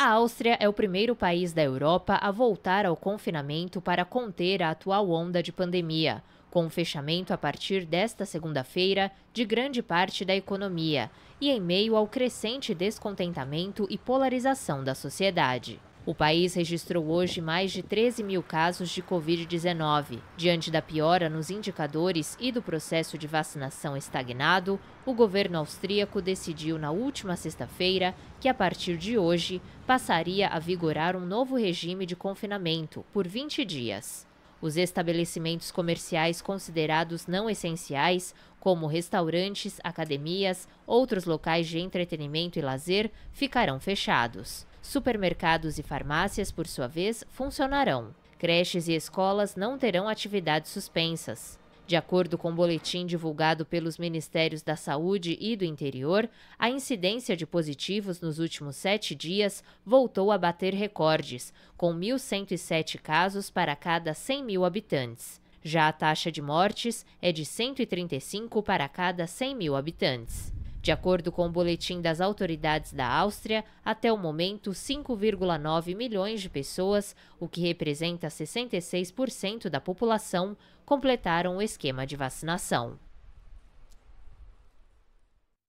A Áustria é o primeiro país da Europa a voltar ao confinamento para conter a atual onda de pandemia, com o fechamento a partir desta segunda-feira de grande parte da economia e em meio ao crescente descontentamento e polarização da sociedade. O país registrou hoje mais de 13 mil casos de Covid-19. Diante da piora nos indicadores e do processo de vacinação estagnado, o governo austríaco decidiu na última sexta-feira que, a partir de hoje, passaria a vigorar um novo regime de confinamento por 20 dias. Os estabelecimentos comerciais considerados não essenciais, como restaurantes, academias, outros locais de entretenimento e lazer, ficarão fechados. Supermercados e farmácias, por sua vez, funcionarão. Creches e escolas não terão atividades suspensas. De acordo com o um boletim divulgado pelos Ministérios da Saúde e do Interior, a incidência de positivos nos últimos sete dias voltou a bater recordes, com 1.107 casos para cada 100 mil habitantes. Já a taxa de mortes é de 135 para cada 100 mil habitantes. De acordo com o boletim das autoridades da Áustria, até o momento, 5,9 milhões de pessoas, o que representa 66% da população, completaram o esquema de vacinação.